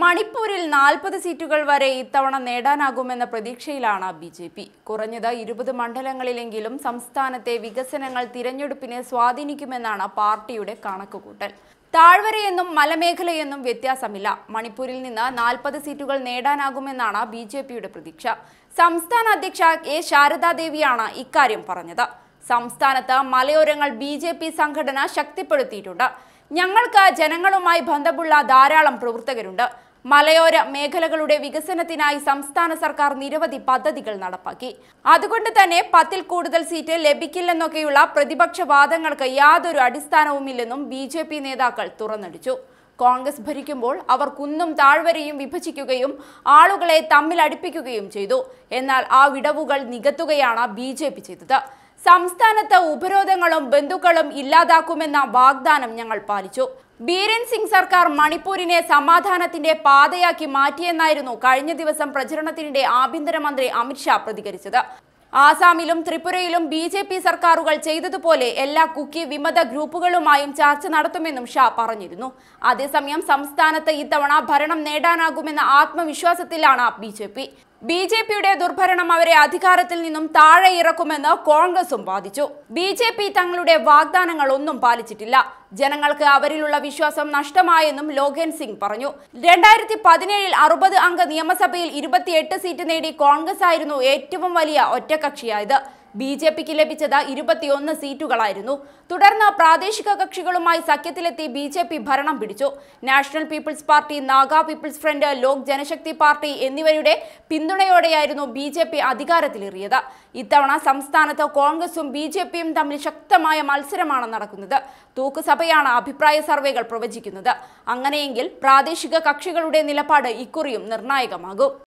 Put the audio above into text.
മണിപ്പൂരിൽ നാൽപ്പത് സീറ്റുകൾ വരെ ഇത്തവണ നേടാനാകുമെന്ന പ്രതീക്ഷയിലാണ് ബി ജെ പി കുറഞ്ഞത് ഇരുപത് മണ്ഡലങ്ങളിലെങ്കിലും സംസ്ഥാനത്തെ വികസനങ്ങൾ തിരഞ്ഞെടുപ്പിനെ സ്വാധീനിക്കുമെന്നാണ് പാർട്ടിയുടെ കണക്കുകൂട്ടൽ താഴ്വരയെന്നും മലമേഖലയെന്നും വ്യത്യാസമില്ല മണിപ്പൂരിൽ നിന്ന് നാൽപ്പത് സീറ്റുകൾ നേടാനാകുമെന്നാണ് ബി ജെ പിയുടെ പ്രതീക്ഷ സംസ്ഥാന അധ്യക്ഷ എ ശാരദാദേവിയാണ് ഇക്കാര്യം പറഞ്ഞത് സംസ്ഥാനത്ത് മലയോരങ്ങൾ ബി ജെ പി സംഘടന ശക്തിപ്പെടുത്തിയിട്ടുണ്ട് ഞങ്ങൾക്ക് ജനങ്ങളുമായി ബന്ധമുള്ള ധാരാളം പ്രവർത്തകരുണ്ട് മലയോര മേഖലകളുടെ വികസനത്തിനായി സംസ്ഥാന സർക്കാർ നിരവധി പദ്ധതികൾ നടപ്പാക്കി അതുകൊണ്ട് തന്നെ പത്തിൽ കൂടുതൽ സീറ്റ് ലഭിക്കില്ലെന്നൊക്കെയുള്ള പ്രതിപക്ഷ വാദങ്ങൾക്ക് യാതൊരു അടിസ്ഥാനവുമില്ലെന്നും ബി ജെ പി നേതാക്കൾ തുറന്നടിച്ചു കോൺഗ്രസ് ഭരിക്കുമ്പോൾ അവർ കുന്നും താഴ്വരയും വിഭജിക്കുകയും ആളുകളെ തമ്മിലടിപ്പിക്കുകയും ചെയ്തു എന്നാൽ ആ വിടവുകൾ നികത്തുകയാണ് ബി ചെയ്തത് സംസ്ഥാനത്ത് ഉപരോധങ്ങളും ബന്ധുക്കളും ഇല്ലാതാക്കുമെന്ന വാഗ്ദാനം ഞങ്ങൾ പാലിച്ചു ബീരൻ സിംഗ് സർക്കാർ മണിപ്പൂരിനെ സമാധാനത്തിന്റെ പാതയാക്കി മാറ്റിയെന്നായിരുന്നു കഴിഞ്ഞ ദിവസം പ്രചരണത്തിനിടെ ആഭ്യന്തരമന്ത്രി അമിത്ഷാ പ്രതികരിച്ചത് ആസാമിലും ത്രിപുരയിലും ബി ജെ പി സർക്കാരുകൾ ചെയ്തതുപോലെ എല്ലാ കുക്കി വിമത ഗ്രൂപ്പുകളുമായും ചർച്ച നടത്തുമെന്നും ഷാ പറഞ്ഞിരുന്നു അതേസമയം സംസ്ഥാനത്ത് ഇത്തവണ ഭരണം നേടാനാകുമെന്ന ആത്മവിശ്വാസത്തിലാണ് ബി ബി ജെ പിയുടെ ദുർഭരണം അവരെ അധികാരത്തിൽ നിന്നും താഴെ ഇറക്കുമെന്ന് കോൺഗ്രസും വാദിച്ചു ബി ജെ പി തങ്ങളുടെ വാഗ്ദാനങ്ങൾ ഒന്നും പാലിച്ചിട്ടില്ല ജനങ്ങൾക്ക് അവരിലുള്ള വിശ്വാസം നഷ്ടമായെന്നും ലോകേൻ സിംഗ് പറഞ്ഞു രണ്ടായിരത്തി പതിനേഴിൽ അറുപത് അംഗ നിയമസഭയിൽ ഇരുപത്തിയെട്ട് സീറ്റ് നേടി കോൺഗ്രസ് ആയിരുന്നു ഏറ്റവും വലിയ ഒറ്റകക്ഷിയായത് ബി ജെ പിക്ക് ലഭിച്ചത് ഇരുപത്തിയൊന്ന് സീറ്റുകളായിരുന്നു തുടർന്ന് പ്രാദേശിക കക്ഷികളുമായി സഖ്യത്തിലെത്തി ബി ജെ പി ഭരണം പിടിച്ചു National People's Party Naga People's Front Lok Janshakti Party എന്നിവരുടെ പിന്തുണയോടെയായിരുന്നു ബി ജെ പി അധികാരത്തിലേറിയത് ഇത്തവണ സംസ്ഥാനത്ത് കോൺഗ്രസും ബി ജെ പിയും തമ്മിൽ ശക്തമായ മത്സരമാണ് നടക്കുന്നത് തൂക്കുസഭയാണ് അഭിപ്രായ സർവേകൾ പ്രവചിക്കുന്നത് അങ്ങനെയെങ്കിൽ പ്രാദേശിക കക്ഷികളുടെ നിലപാട് ഇക്കുറിയും നിർണായകമാകും